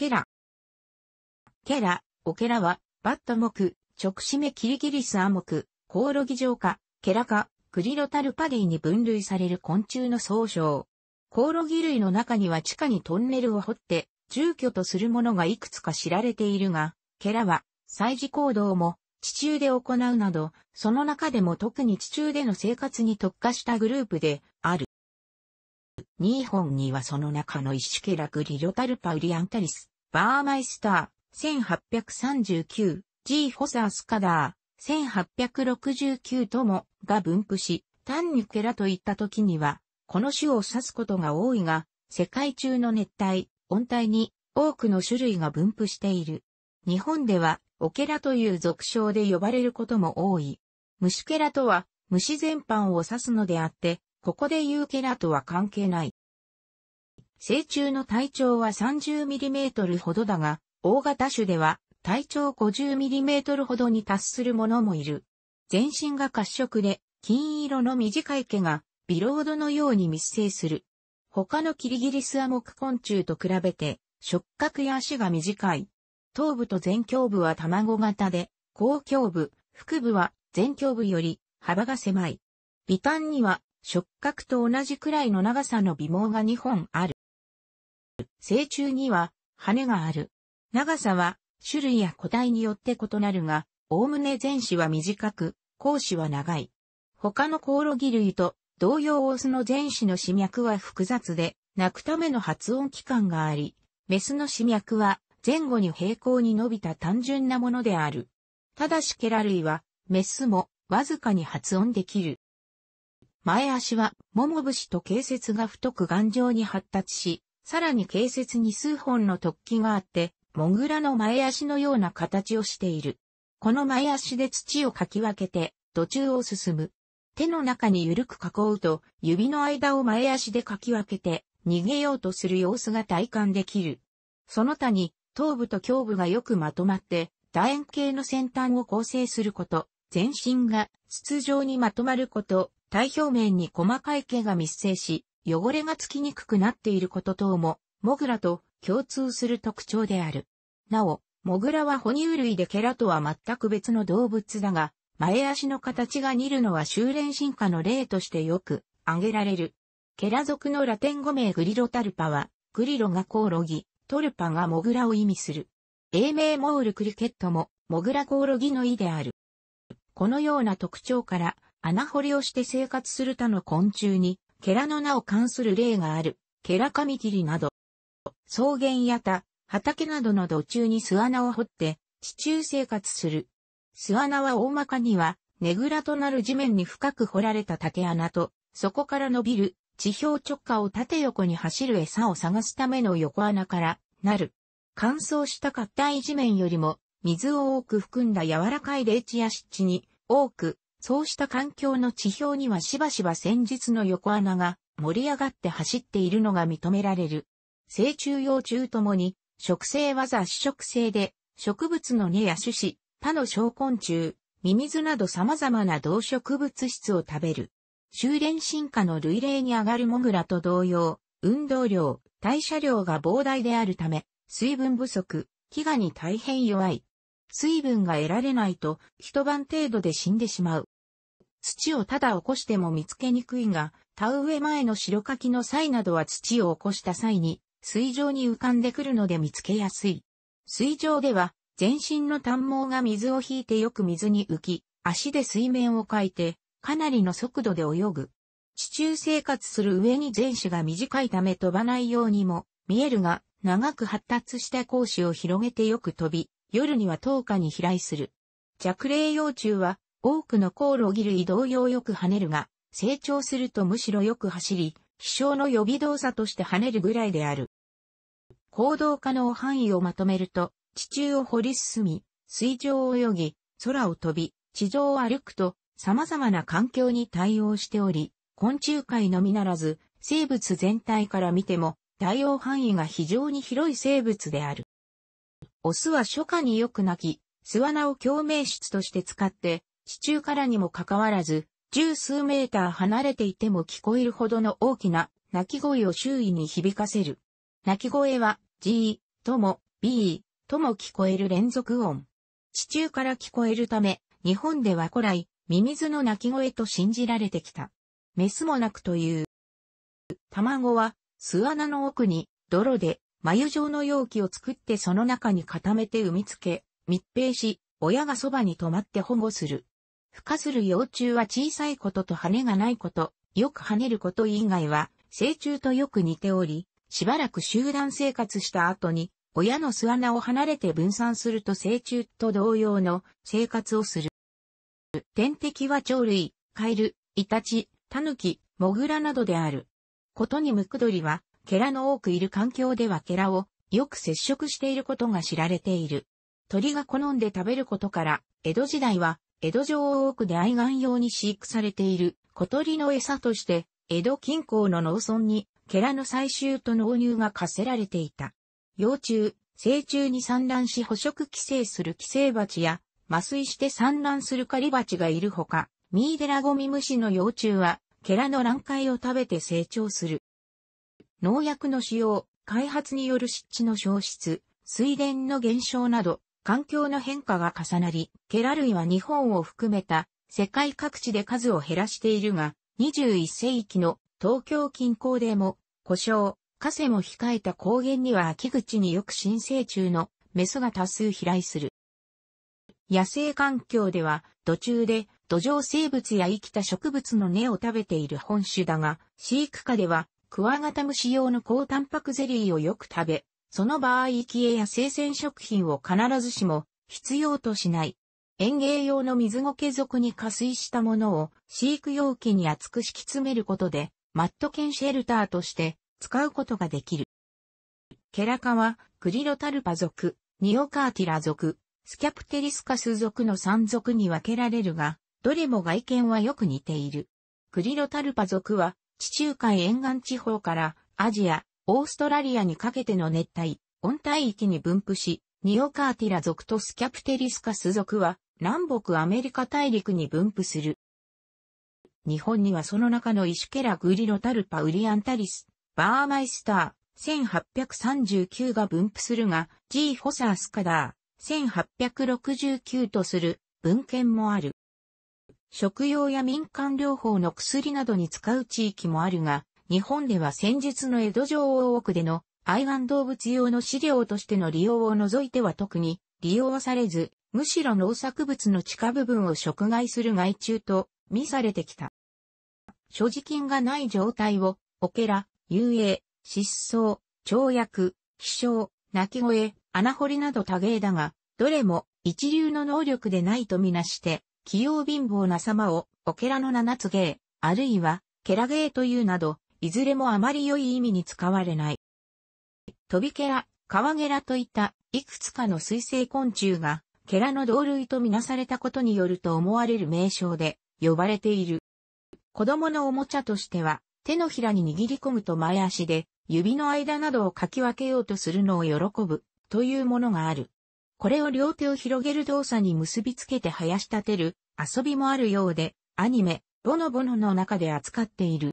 ケラ。ケラ、オケラは、バット木、直締めキリギリスア木、コオロギ状化、ケラ科、クリロタルパディに分類される昆虫の総称。コオロギ類の中には地下にトンネルを掘って、住居とするものがいくつか知られているが、ケラは、祭事行動も、地中で行うなど、その中でも特に地中での生活に特化したグループである。日本にはその中の一種ケラグリロタルパウリアンタリスバーマイスター、1839、G ホサースカダー、1869とも、が分布し、単にケラといった時には、この種を指すことが多いが、世界中の熱帯、温帯に多くの種類が分布している。日本では、オケラという俗称で呼ばれることも多い。虫ケラとは、虫全般を指すのであって、ここで言うケラとは関係ない。成虫の体長は 30mm ほどだが、大型種では体長 50mm ほどに達するものもいる。全身が褐色で、金色の短い毛が、ビロードのように密生する。他のキリギリスアモク昆虫と比べて、触覚や足が短い。頭部と前胸部は卵型で、後胸部、腹部は前胸部より幅が狭い。微端には触覚と同じくらいの長さの微毛が2本ある。成虫には羽がある。長さは種類や個体によって異なるが、おおむね前肢は短く、後肢は長い。他のコオロギ類と同様オスの前肢の死脈は複雑で、鳴くための発音器官があり、メスの死脈は前後に平行に伸びた単純なものである。ただしケラ類は、メスもわずかに発音できる。前足は、ももブと形節が太く頑丈に発達し、さらに形節に数本の突起があって、モグラの前足のような形をしている。この前足で土をかき分けて、途中を進む。手の中に緩く囲うと、指の間を前足でかき分けて、逃げようとする様子が体感できる。その他に、頭部と胸部がよくまとまって、楕円形の先端を構成すること、全身が筒状にまとまること、体表面に細かい毛が密生し、汚れがつきにくくなっていること等も、モグラと共通する特徴である。なお、モグラは哺乳類でケラとは全く別の動物だが、前足の形が似るのは修練進化の例としてよく挙げられる。ケラ族のラテン語名グリロタルパは、グリロがコオロギ、トルパがモグラを意味する。英名モールクリケットも、モグラコオロギの意である。このような特徴から、穴掘りをして生活する他の昆虫にケラの名を冠する例がある、ケラカミキリなど、草原や田、畑などの土中に巣穴を掘って、地中生活する。巣穴は大まかには、ねぐらとなる地面に深く掘られた竹穴と、そこから伸びる地表直下を縦横に走る餌を探すための横穴からなる。乾燥した硬い地面よりも水を多く含んだ柔らかい冷地や湿地に多くそうした環境の地表にはしばしば先日の横穴が盛り上がって走っているのが認められる。成虫幼虫ともに、食生は雑食性で、植物の根や種子、他の小昆虫、ミミズなど様々な動植物質を食べる。修練進化の類例に上がるモグラと同様、運動量、代謝量が膨大であるため、水分不足、飢餓に大変弱い。水分が得られないと一晩程度で死んでしまう。土をただ起こしても見つけにくいが、田植え前の白柿の際などは土を起こした際に、水上に浮かんでくるので見つけやすい。水上では、全身の短毛が水を引いてよく水に浮き、足で水面をかいて、かなりの速度で泳ぐ。地中生活する上に前肢が短いため飛ばないようにも見えるが、長く発達した格子を広げてよく飛び、夜には10日に飛来する。弱霊幼虫は多くのコオロギ類同様よく跳ねるが、成長するとむしろよく走り、飛翔の予備動作として跳ねるぐらいである。行動可能範囲をまとめると、地中を掘り進み、水上を泳ぎ、空を飛び、地上を歩くと、様々な環境に対応しており、昆虫界のみならず、生物全体から見ても、対応範囲が非常に広い生物である。オスは初夏によく鳴き、巣穴を共鳴室として使って、地中からにもかかわらず、十数メーター離れていても聞こえるほどの大きな鳴き声を周囲に響かせる。鳴き声は G とも B とも聞こえる連続音。地中から聞こえるため、日本では古来、ミミズの鳴き声と信じられてきた。メスも鳴くという。卵は巣穴の奥に泥で眉状の容器を作ってその中に固めて産みつけ、密閉し、親がそばに止まって保護する。孵化する幼虫は小さいことと羽がないこと、よく跳ねること以外は、成虫とよく似ており、しばらく集団生活した後に、親の巣穴を離れて分散すると成虫と同様の生活をする。天敵は鳥類、カエル、イタチ、タヌキ、モグラなどである。ことにムクドリは、ケラの多くいる環境ではケラをよく接触していることが知られている。鳥が好んで食べることから、江戸時代は江戸城多くで愛玩用に飼育されている小鳥の餌として、江戸近郊の農村に、ケラの採集と納入が課せられていた。幼虫、成虫に産卵し捕食寄生する寄生蜂や、麻酔して産卵する狩り蜂がいるほか、ミイデラゴミムシの幼虫は、ケラの卵塊を食べて成長する。農薬の使用、開発による湿地の消失、水田の減少など、環境の変化が重なり、ケラ類は日本を含めた世界各地で数を減らしているが、21世紀の東京近郊でも、故障、河川も控えた高原には秋口によく新生虫のメスが多数飛来する。野生環境では、途中で土壌生物や生きた植物の根を食べている本種だが、飼育下では、クワガタムシ用の高タンパクゼリーをよく食べ、その場合生や生鮮食品を必ずしも必要としない。園芸用の水苔属に加水したものを飼育容器に厚く敷き詰めることで、マット犬シェルターとして使うことができる。ケラカは、クリロタルパ属、ニオカーティラ属、スキャプテリスカス属の3属に分けられるが、どれも外見はよく似ている。クリロタルパ属は、地中海沿岸地方からアジア、オーストラリアにかけての熱帯、温帯域に分布し、ニオカーティラ属とスキャプテリスカス属は、南北アメリカ大陸に分布する。日本にはその中のイシュケラグリロタルパウリアンタリス、バーマイスター、1839が分布するが、G ホサースカダー、1869とする文献もある。食用や民間療法の薬などに使う地域もあるが、日本では先日の江戸城大奥での愛玩動物用の飼料としての利用を除いては特に利用されず、むしろ農作物の地下部分を食害する害虫と見されてきた。所持金がない状態を、オケラ、遊泳、失踪、跳躍、気象、鳴き声、穴掘りなど多芸だが、どれも一流の能力でないとみなして、器用貧乏な様を、オケラの七つ芸、あるいは、ケラ芸というなど、いずれもあまり良い意味に使われない。トビケラ、カワゲラといったいくつかの水生昆虫が、ケラの同類とみなされたことによると思われる名称で呼ばれている。子供のおもちゃとしては、手のひらに握り込むと前足で、指の間などをかき分けようとするのを喜ぶ、というものがある。これを両手を広げる動作に結びつけて生やし立てる遊びもあるようで、アニメ、ボノボノの中で扱っている。